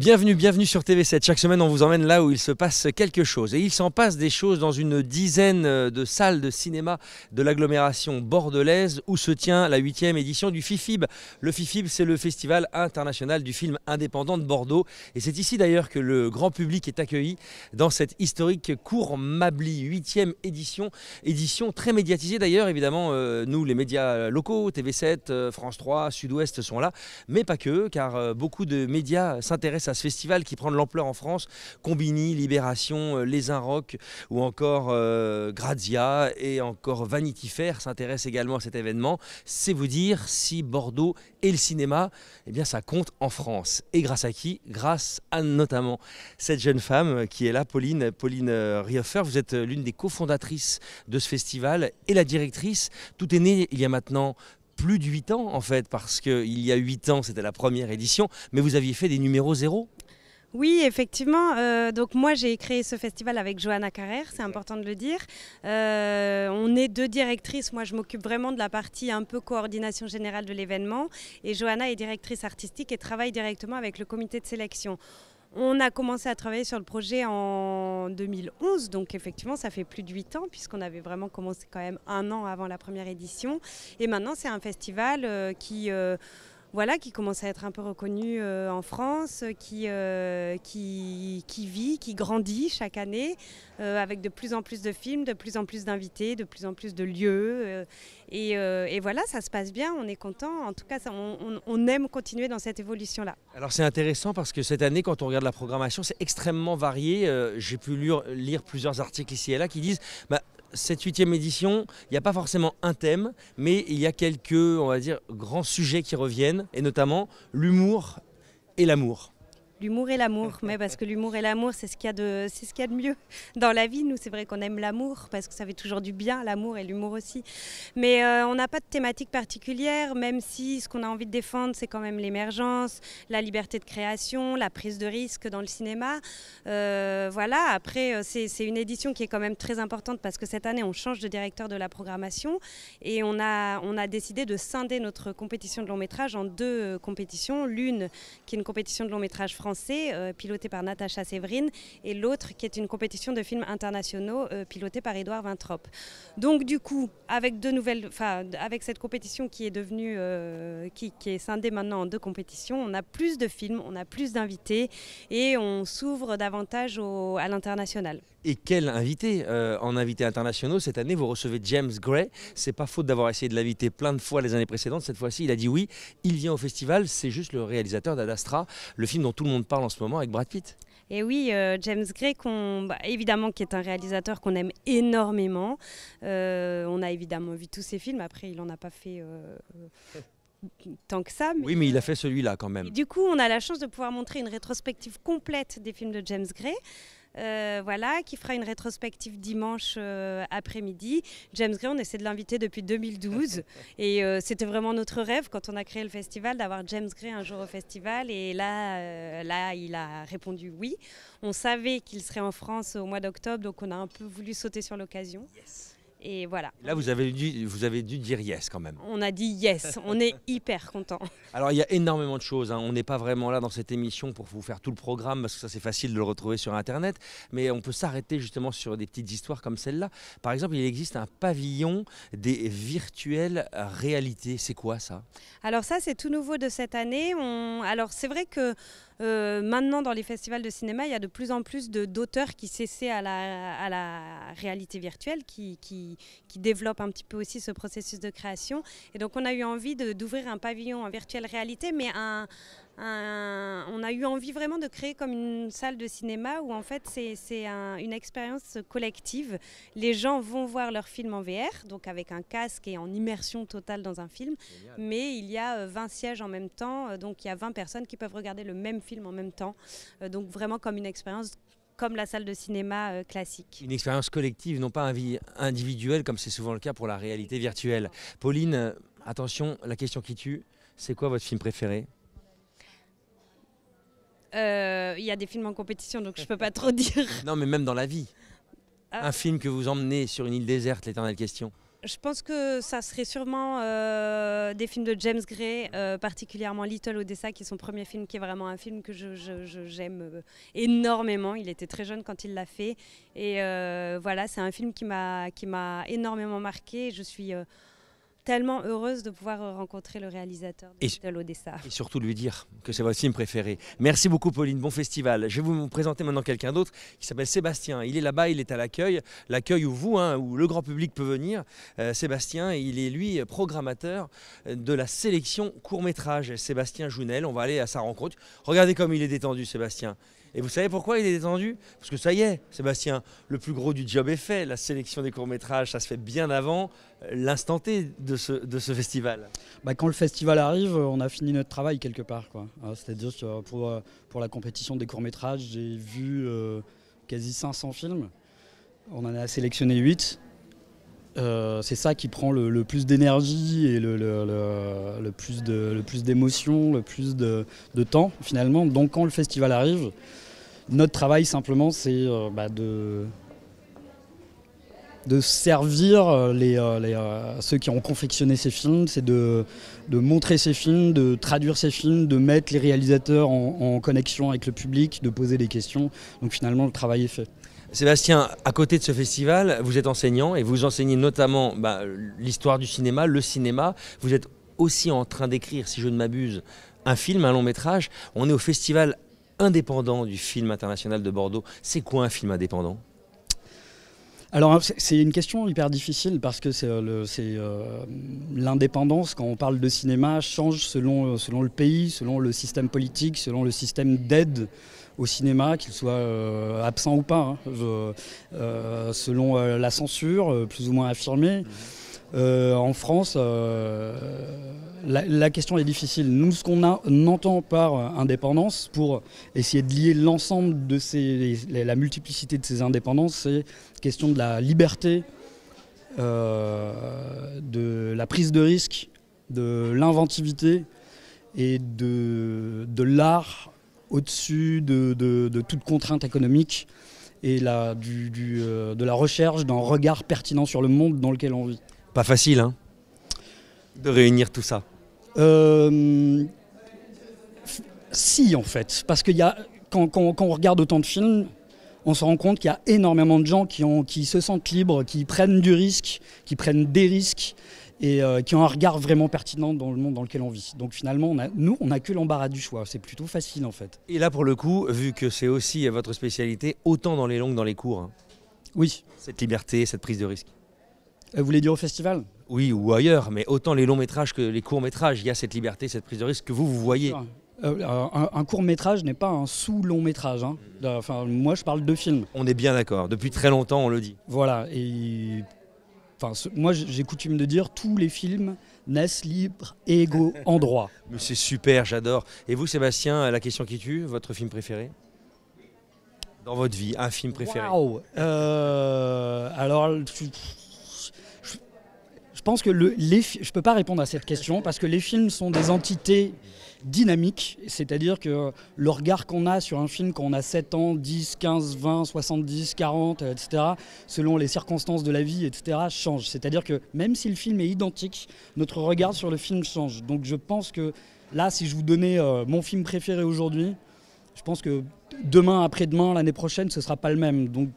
Bienvenue, bienvenue sur TV7. Chaque semaine, on vous emmène là où il se passe quelque chose. Et il s'en passe des choses dans une dizaine euh, de salles de cinéma de l'agglomération bordelaise où se tient la huitième édition du FIFIB. Le FIFIB, c'est le Festival international du film indépendant de Bordeaux. Et c'est ici d'ailleurs que le grand public est accueilli dans cette historique cour Mably, huitième édition. Édition très médiatisée d'ailleurs, évidemment, euh, nous, les médias locaux, TV7, euh, France 3, Sud-Ouest sont là, mais pas que, car beaucoup de médias s'intéressent ce festival qui prend de l'ampleur en France, Combini, Libération, euh, Les Inrocks ou encore euh, Grazia et encore Vanity Fair s'intéressent également à cet événement. C'est vous dire si Bordeaux et le cinéma, eh bien ça compte en France. Et grâce à qui Grâce à notamment cette jeune femme qui est là, Pauline, Pauline euh, Rioffer. Vous êtes l'une des cofondatrices de ce festival et la directrice. Tout est né il y a maintenant plus de 8 ans en fait, parce qu'il y a 8 ans c'était la première édition, mais vous aviez fait des numéros zéro oui, effectivement. Euh, donc moi, j'ai créé ce festival avec Johanna Carrère, c'est important de le dire. Euh, on est deux directrices. Moi, je m'occupe vraiment de la partie un peu coordination générale de l'événement. Et Johanna est directrice artistique et travaille directement avec le comité de sélection. On a commencé à travailler sur le projet en 2011, donc effectivement ça fait plus de 8 ans puisqu'on avait vraiment commencé quand même un an avant la première édition. Et maintenant c'est un festival euh, qui... Euh, voilà, qui commence à être un peu reconnu euh, en France, euh, qui, qui, vit, qui grandit chaque année, euh, avec de plus en plus de films, de plus en plus d'invités, de plus en plus de lieux. Et, voilà, ça se passe bien, on est content. En tout cas, on, aime continuer dans cette évolution-là. Alors c'est intéressant parce que cette année, quand on regarde la programmation, c'est extrêmement varié. J'ai pu lire, plusieurs articles ici et là qui disent... Bah, cette huitième édition, il n'y a pas forcément un thème, mais il y a quelques, on va dire, grands sujets qui reviennent, et notamment l'humour et l'amour l'humour et l'amour, mais parce que l'humour et l'amour, c'est ce qu'il y a de, c'est ce qu'il a de mieux dans la vie. Nous, c'est vrai qu'on aime l'amour parce que ça fait toujours du bien, l'amour et l'humour aussi. Mais euh, on n'a pas de thématique particulière, même si ce qu'on a envie de défendre, c'est quand même l'émergence, la liberté de création, la prise de risque dans le cinéma. Euh, voilà. Après, euh, c'est, une édition qui est quand même très importante parce que cette année, on change de directeur de la programmation et on a, on a décidé de scinder notre compétition de long métrage en deux compétitions. L'une qui est une compétition de long métrage français euh, piloté par Natasha Séverine et l'autre qui est une compétition de films internationaux euh, piloté pilotée par Edouard Vintrop. Donc du coup, avec deux nouvelles, avec cette compétition qui est devenue, euh, qui, est scindée maintenant en deux compétitions, on a plus de films, on a plus d'invités et on s'ouvre davantage à l'international. Et quel invité euh, En invités internationaux, cette année, vous recevez James Gray. C'est pas faute d'avoir essayé de l'inviter plein de fois les années précédentes. Cette fois-ci, il a dit oui. Il vient au festival. C'est juste le réalisateur d'Adastra, le film dont tout le monde parle en ce moment avec Brad Pitt. Et oui, euh, James Gray, bah, évidemment, qui est un réalisateur qu'on aime énormément. Euh, on a évidemment vu tous ses films. Après, il n'en a pas fait tant que ça. oui, mais il a fait celui-là quand même. du coup, on a la chance de pouvoir montrer une rétrospective complète des films de James Gray. Euh, voilà, qui fera une rétrospective dimanche euh, après-midi. James Gray, on essaie de l'inviter depuis 2012 et euh, c'était vraiment notre rêve quand on a créé le festival d'avoir James Gray un jour au festival et là, là, il a répondu oui. On savait qu'il serait en France au mois d'octobre, donc on a un peu voulu sauter sur l'occasion. Et voilà. Là, vous avez dû, vous avez dû dire yes quand même. On a dit yes, on est hyper content. Alors, il y a énormément de choses. Hein. On n'est pas vraiment là dans cette émission pour vous faire tout le programme, parce que ça, c'est facile de le retrouver sur Internet. Mais on peut s'arrêter justement sur des petites histoires comme celle-là. Par exemple, il existe un pavillon des virtuelles réalités. C'est quoi ça Alors, ça, c'est tout nouveau de cette année. On... Alors, c'est vrai que. Euh, maintenant, dans les festivals de cinéma, il y a de plus en plus d'auteurs qui s'essaient à la, réalité virtuelle, qui, qui, développent un petit peu aussi ce processus de création. Et donc, on a eu envie d'ouvrir un pavillon en virtuelle réalité, mais un, on a eu envie vraiment de créer comme une salle de cinéma où en fait c'est une expérience collective. Les gens vont voir leur film en VR, donc avec un casque et en immersion totale dans un film, mais il y a 20 euh, sièges en même temps, euh, donc il y a 20 personnes qui peuvent regarder le même film en même temps, euh, donc vraiment comme une expérience comme la salle de cinéma classique. Une expérience collective, non pas individuelle, comme c'est souvent le cas pour la réalité virtuelle. Pauline, attention, la question qui tue, c'est quoi votre film préféré euh, il y a des films en compétition, donc je peux pas trop dire. Non, mais même dans la vie. Ah. Un film que vous emmenez sur une île déserte, l'éternelle question. Je pense que ça serait sûrement euh, des films de James Gray, euh, particulièrement Little Odessa, qui est son premier film, qui est vraiment un film que j'aime je, énormément. Il était très jeune quand il l'a fait. Et voilà, c'est un film qui m'a énormément marqué. Je suis tellement heureuse de pouvoir euh, rencontrer le réalisateur de Et surtout lui dire que c'est votre film préféré. Merci beaucoup Pauline, bon festival. Je vais vous présenter maintenant quelqu'un d'autre qui s'appelle Sébastien. Il est là-bas, il est à l'accueil, l'accueil où vous, hein, où le grand public peut venir. Euh, Sébastien, il est lui programmateur de la sélection court-métrage. Sébastien Jounel, on va aller à sa rencontre. Regardez comme il est détendu Sébastien. Et vous savez pourquoi il est détendu Parce que ça y est, Sébastien, le plus gros du job est fait. La sélection des courts-métrages, ça se fait bien avant euh, l'instant T de ce, festival. Bah, quand le festival arrive, euh, on a fini notre travail quelque part. Ah, c'est-à-dire que euh, pour, pour la compétition des courts-métrages, j'ai vu quasi 500 films. On en a sélectionné 8. Euh, c'est ça qui prend le, plus d'énergie et le, plus plus d'émotion, le plus de, temps finalement. Donc quand le festival arrive, notre travail simplement c'est euh, bah, de, servir euh, ceux qui ont confectionné ces films, c'est de, montrer ces films, de traduire ces films, de mettre les réalisateurs en connexion avec le public, de poser des questions. Donc finalement le travail est fait. Sébastien, à côté de ce festival, vous êtes enseignant et vous enseignez notamment bah, l'histoire du cinéma, le cinéma. Vous êtes aussi en train d'écrire, si je ne m'abuse, un film, un long métrage. On est au festival indépendant du film international de Bordeaux. C'est quoi un film indépendant alors c'est une question hyper difficile parce que c'est euh, euh, l'indépendance quand on parle de cinéma change selon, selon le pays, selon le système politique, selon le système d'aide au cinéma, qu'il soit euh, absent ou pas, hein. euh, selon euh, la censure, plus ou moins affirmée. Mhm. en France, la, question est difficile. Nous, ce qu'on entend par indépendance, pour essayer de lier l'ensemble de ces, la multiplicité de ces indépendances, c'est question de la liberté de la prise de risque, de l'inventivité et de l'art au-dessus de, de, toute contrainte économique et la, du, euh, de la recherche d'un regard pertinent sur le monde dans lequel on vit. Pas facile, hein, de réunir tout ça. Euh, si, en fait, parce que y a, quand, on regarde autant de films, on se rend compte qu'il y a énormément de gens qui, ont, qui se sentent libres, qui prennent du risque, qui prennent des risques et euh, qui ont un regard vraiment pertinent dans le monde dans lequel on vit. Donc finalement, nous, on n'a que l'embarras du choix. C'est plutôt facile en fait. Et là, pour le coup, vu que c'est aussi votre spécialité, autant dans les longues, dans les cours. Oui. Cette liberté, cette prise de risque. Euh, vous voulez dire au festival Oui, ou ailleurs, mais autant les longs métrages que les courts métrages, il y a cette liberté, cette prise de risque que vous, vous voyez. Euh, un, court métrage n'est pas un sous-long métrage. Hein. Mm. Enfin, moi, je parle de films. On est bien d'accord. Depuis très longtemps, on le dit. Voilà. Et moi, j'ai coutume de dire tous les films naissent libres et égaux en droit. Mais c'est super, j'adore. Et vous, Sébastien, euh, la question qui tue, votre film préféré dans votre vie, un film préféré wow. Euh, alors, je pense que le, je peux pas répondre à cette question parce que les films sont des entités dynamiques, c'est-à-dire que le regard qu'on a sur un film quand on a 7 ans, 10, 15, 20, 70, 40, etc., selon les circonstances de la vie, etc., change. C'est-à-dire que même si le film est identique, notre regard sur le film change. Donc je pense que là, si je vous donnais euh, mon film préféré aujourd'hui, je pense que demain, après-demain, l'année prochaine, ce sera pas le même. Donc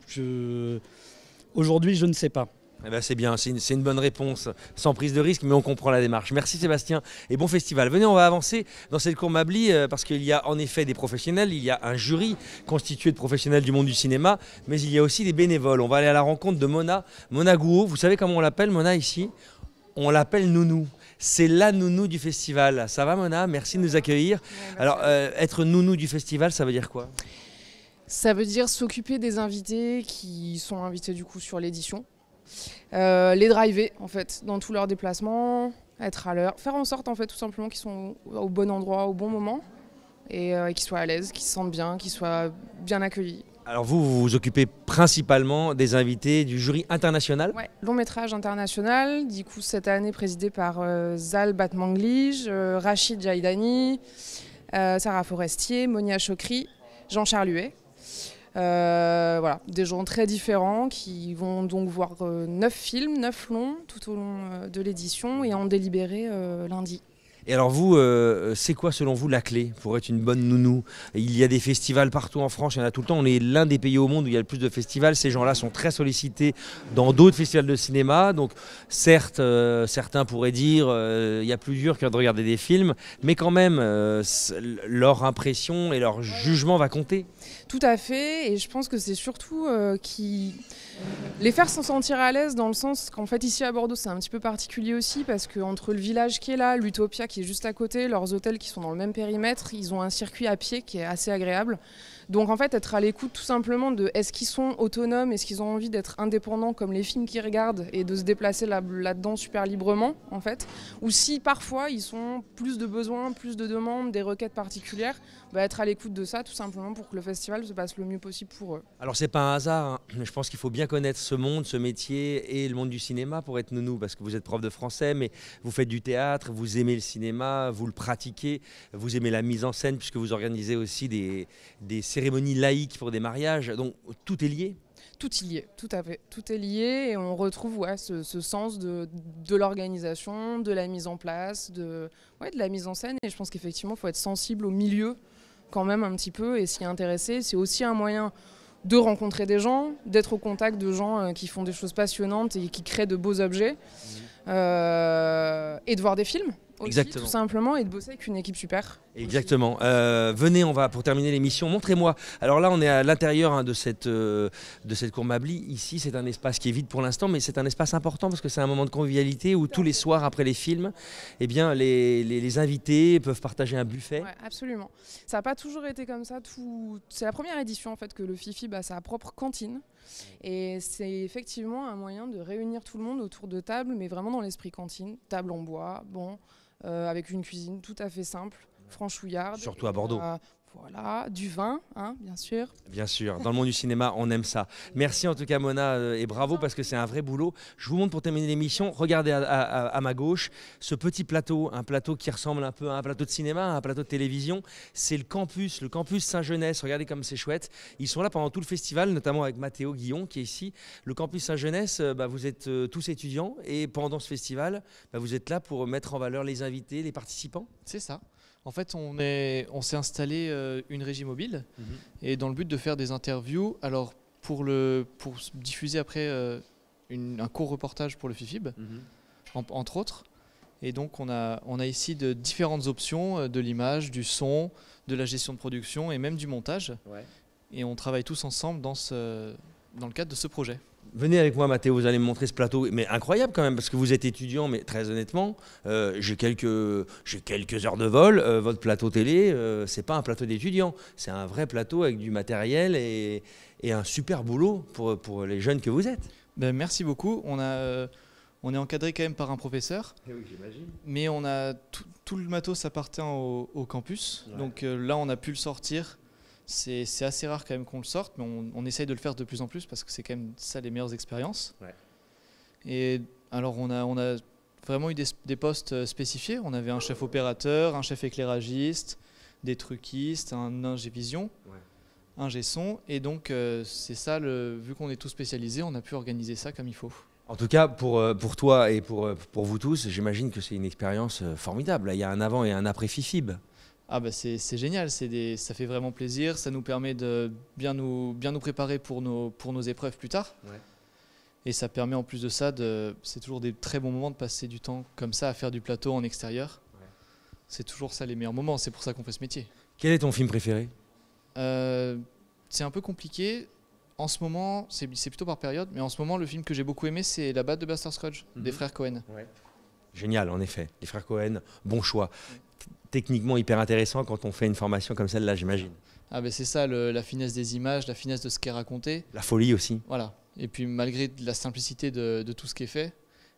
aujourd'hui, je ne sais pas. Eh ben, c'est bien, c'est une, bonne réponse, sans prise de risque, mais on comprend la démarche. Merci Sébastien et bon festival. Venez, on va avancer dans cette cour Mabli, euh, parce qu'il y a en effet des professionnels, il y a un jury constitué de professionnels du monde du cinéma, mais il y a aussi des bénévoles. On va aller à la rencontre de Mona, Mona Gouault. Vous savez comment on l'appelle Mona ici On l'appelle Nounou. C'est la nounou du festival. Ça va Mona Merci de nous accueillir. Alors, euh, être nounou du festival, ça veut dire quoi ça veut dire s'occuper des invités qui sont invités du coup sur l'édition. Euh, les driver en fait dans tous leurs déplacements, être à l'heure, faire en sorte en fait tout simplement qu'ils sont au, bon endroit, au bon moment et, euh, qu'ils soient à l'aise, qu'ils se sentent bien, qu'ils soient bien accueillis. Alors vous, vous vous occupez principalement des invités du jury international Oui, long métrage international, du coup cette année présidé par euh, Zal Batmanglij, Rachid Jaidani, Sarah Forestier, Monia Chokri, Jean Charluet. Euh, voilà, des gens très différents qui vont donc voir euh, neuf films, neuf longs tout au long euh, de l'édition et en délibérer lundi. Et alors vous, c'est quoi selon vous la clé pour être une bonne nounou Il y a des festivals partout en France, il y en a tout le temps. On est l'un des pays au monde où il y a le plus de festivals. Ces gens-là sont très sollicités dans d'autres festivals de cinéma. Donc certes, certains pourraient dire il y a plus dur que de regarder des films, mais quand même, leur impression et leur jugement va compter. Tout à fait, et je pense que c'est surtout euh, qui les faire s'en sentir à l'aise dans le sens qu'en fait ici à Bordeaux c'est un petit peu particulier aussi parce que entre le village qui est là, l'Utopia qui est juste à côté, leurs hôtels qui sont dans le même périmètre, ils ont un circuit à pied qui est assez agréable. Donc en fait, être à l'écoute tout simplement de est-ce qu'ils sont autonomes, est-ce qu'ils ont envie d'être indépendants comme les films qu'ils regardent et de se déplacer là-dedans super librement en fait, ou si parfois ils ont plus de besoins, plus de demandes, des requêtes particulières, bah, être à l'écoute de ça tout simplement pour que le festival se passe le mieux possible pour eux. Alors c'est pas un hasard, hein, je pense qu'il faut bien connaître ce monde, ce métier et le monde du cinéma pour être nounou, parce que vous êtes prof de français, mais vous faites du théâtre, vous aimez le cinéma, vous le pratiquez, vous aimez la mise en scène puisque vous organisez aussi des, des séries cérémonie laïque pour des mariages. Donc tout est lié. Tout est lié, tout à fait. Tout est lié et on retrouve ouais, ce, sens de, l'organisation, de la mise en place, de, de la mise en scène. Et je pense qu'effectivement, il faut être sensible au milieu quand même un petit peu et s'y intéresser. C'est aussi un moyen de rencontrer des gens, d'être au contact de gens euh, qui font des choses passionnantes et qui créent de beaux objets, mmh. euh, et de voir des films. Exactement. tout simplement, et de bosser avec une équipe super. Exactement. Euh, venez, on va pour terminer l'émission. Montrez-moi. Alors là, on est à l'intérieur hein, de cette euh, de cette cour Mabli Ici, c'est un espace qui est vide pour l'instant, mais c'est un espace important parce que c'est un moment de convivialité où tous les soirs après les films, eh bien, les, les, invités peuvent partager un buffet. absolument. Ça n'a pas toujours été comme ça. Tout... C'est la première édition en fait que le Fifi bah, a sa propre cantine. Et c'est effectivement un moyen de réunir tout le monde autour de table, mais vraiment dans l'esprit cantine, table en bois, bon, euh, avec une cuisine tout à fait simple, franchouillarde. Surtout à Bordeaux. Euh, voilà, du vin, hein, bien sûr. Bien sûr, dans le monde du cinéma, on aime ça. Merci en tout cas Mona euh, et bravo parce que c'est un vrai boulot. Je vous montre pour terminer l'émission, regardez à, ma gauche ce petit plateau, un plateau qui ressemble un peu à un plateau de cinéma, un plateau de télévision. C'est le campus, le campus Saint-Jeunesse, regardez comme c'est chouette. Ils sont là pendant tout le festival, notamment avec Mathéo Guillon qui est ici. Le campus Saint-Jeunesse, bah, vous êtes euh, tous étudiants et pendant ce festival, bah, vous êtes là pour mettre en valeur les invités, les participants. C'est ça. En fait, on s'est on installé euh, une régie mobile mhm. et dans le but de faire des interviews. Alors, pour, le, pour diffuser après euh, un court reportage pour le FIFIB, mhm. entre autres. Et donc, on a, on a ici de différentes options euh, de l'image, du son, de la gestion de production et même du montage. Et on travaille tous ensemble dans, ce, dans le cadre de ce projet. Venez avec moi, Mathéo, vous allez me montrer ce plateau. Mais incroyable quand même, parce que vous êtes étudiant, mais très honnêtement, euh, j'ai quelques, quelques heures de vol. Euh, votre plateau télé, ce euh, c'est pas un plateau d'étudiants, c'est un vrai plateau avec du matériel et, un super boulot pour, pour, les jeunes que vous êtes. Ben, merci beaucoup. On, a, on est encadré quand même par un professeur. Eh mais on a tout, le matos appartient au, campus. Donc là, on a pu le sortir c'est assez rare quand même qu'on le sorte, mais on, essaye de le faire de plus en plus parce que c'est quand même ça les meilleures expériences. Et alors on a, vraiment eu des, postes spécifiés. On avait un chef opérateur, un chef éclairagiste, des truquistes, un ingé vision, un ingé Et donc euh, c'est ça, le, vu qu'on est tous spécialisés, on a pu organiser ça comme il faut. En tout cas, pour, euh, pour toi et euh, pour, vous tous, j'imagine que c'est une expérience formidable. il y a un avant et un après FIFIB ah bah c'est génial, des, ça fait vraiment plaisir, ça nous permet de bien nous, bien nous préparer pour nos, pour nos épreuves plus tard. Et ça permet en plus de ça, de, c'est toujours des très bons moments de passer du temps comme ça à faire du plateau en extérieur. C'est toujours ça les meilleurs moments, c'est pour ça qu'on fait ce métier. Quel est ton film préféré euh, C'est un peu compliqué. En ce moment, c'est plutôt par période, mais en ce moment, le film que j'ai beaucoup aimé, c'est La batte de Buster Scrooge, des mhm. frères Cohen. Génial, en effet. Les frères Cohen, bon choix techniquement hyper intéressant quand on fait une formation comme celle-là, j'imagine. Ah ben c'est ça, la finesse des images, la finesse de ce qui est raconté. La folie aussi. Voilà. Et puis malgré la simplicité de, de tout ce qui est fait,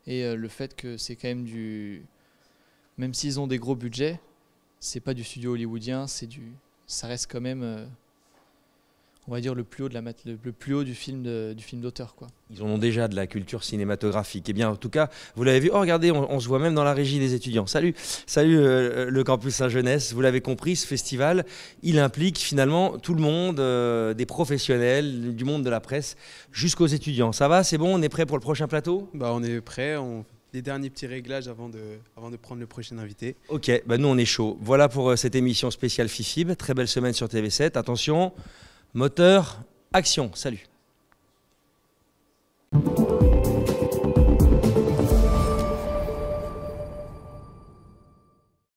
et euh, le fait que c'est quand même du... Même s'ils ont des gros budgets, c'est pas du studio hollywoodien, c'est du... Ça reste quand même... Euh, on va dire le plus haut de la le, plus haut du film du film d'auteur quoi. Ils en ont déjà de la culture cinématographique. Et eh bien en tout cas, vous l'avez vu. Oh regardez, on, se voit même dans la régie des étudiants. Salut, salut euh, le campus Saint Jeunesse. Vous l'avez compris, ce festival, il implique finalement tout le monde, euh, des professionnels, du monde de la presse, jusqu'aux étudiants. Ça va, c'est bon, on est prêt pour le prochain plateau Bah on est prêt. On les derniers petits réglages avant de, avant de prendre le prochain invité. Ok, bah nous on est chaud. Voilà pour euh, cette émission spéciale FIFIB. Très belle semaine sur TV7. Attention. Moteur, action, salut